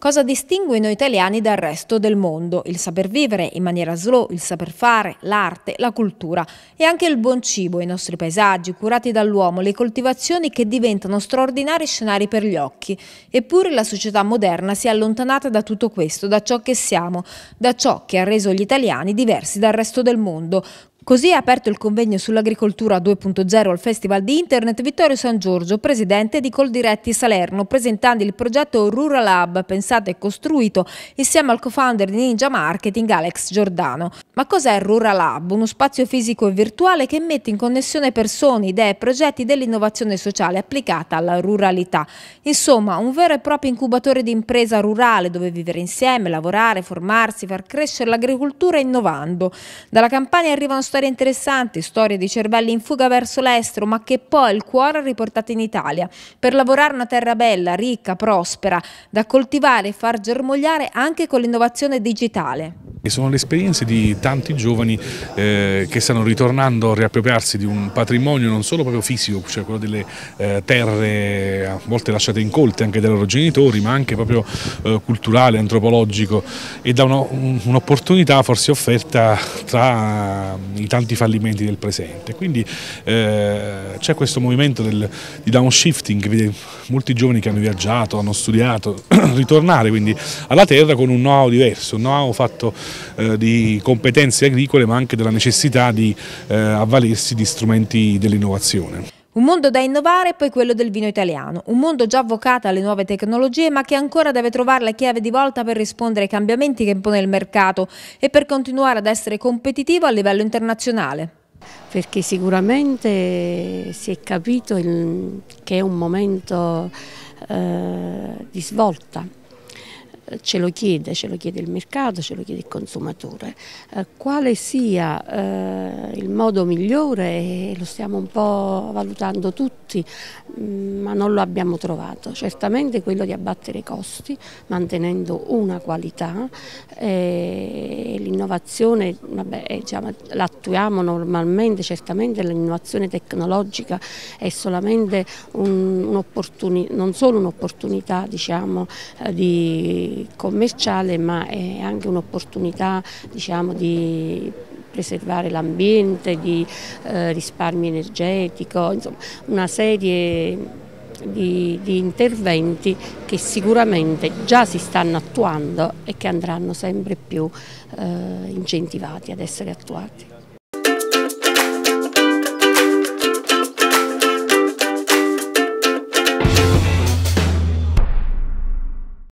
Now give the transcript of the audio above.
Cosa distingue noi italiani dal resto del mondo? Il saper vivere in maniera slow, il saper fare, l'arte, la cultura e anche il buon cibo, i nostri paesaggi curati dall'uomo, le coltivazioni che diventano straordinari scenari per gli occhi. Eppure la società moderna si è allontanata da tutto questo, da ciò che siamo, da ciò che ha reso gli italiani diversi dal resto del mondo, Così ha aperto il convegno sull'agricoltura 2.0 al Festival di Internet Vittorio San Giorgio, presidente di Coldiretti Salerno, presentando il progetto Rural Lab, pensato e costruito insieme al co-founder di Ninja Marketing Alex Giordano. Ma cos'è Rural Lab? Uno spazio fisico e virtuale che mette in connessione persone, idee e progetti dell'innovazione sociale applicata alla ruralità. Insomma, un vero e proprio incubatore di impresa rurale dove vivere insieme, lavorare, formarsi, far crescere l'agricoltura innovando. Dalla campagna arrivano storia interessante, storia di cervelli in fuga verso l'estero, ma che poi il cuore ha riportato in Italia, per lavorare una terra bella, ricca, prospera, da coltivare e far germogliare anche con l'innovazione digitale. sono le esperienze di tanti giovani eh, che stanno ritornando a riappropriarsi di un patrimonio non solo proprio fisico, cioè quello delle eh, terre a volte lasciate incolte anche dai loro genitori, ma anche proprio eh, culturale, antropologico e da un'opportunità un forse offerta tra i tanti fallimenti del presente. Quindi eh, c'è questo movimento del, di downshifting vede molti giovani che hanno viaggiato, hanno studiato, ritornare quindi alla terra con un know-how diverso, un know-how fatto eh, di competenze agricole ma anche della necessità di eh, avvalersi di strumenti dell'innovazione. Un mondo da innovare è poi quello del vino italiano, un mondo già avvocato alle nuove tecnologie ma che ancora deve trovare la chiave di volta per rispondere ai cambiamenti che impone il mercato e per continuare ad essere competitivo a livello internazionale. Perché sicuramente si è capito che è un momento eh, di svolta ce lo chiede, ce lo chiede il mercato, ce lo chiede il consumatore. Eh, quale sia eh, il modo migliore eh, lo stiamo un po' valutando tutti, mh, mm, ma non lo abbiamo trovato. Certamente quello di abbattere i costi, mantenendo una qualità, eh, l'innovazione eh, diciamo, l'attuiamo normalmente, certamente l'innovazione tecnologica è solamente un, un non solo un'opportunità diciamo, eh, di commerciale ma è anche un'opportunità diciamo, di preservare l'ambiente, di eh, risparmio energetico, insomma una serie di, di, interventi che sicuramente già si stanno attuando e che andranno sempre più eh, incentivati ad essere attuati.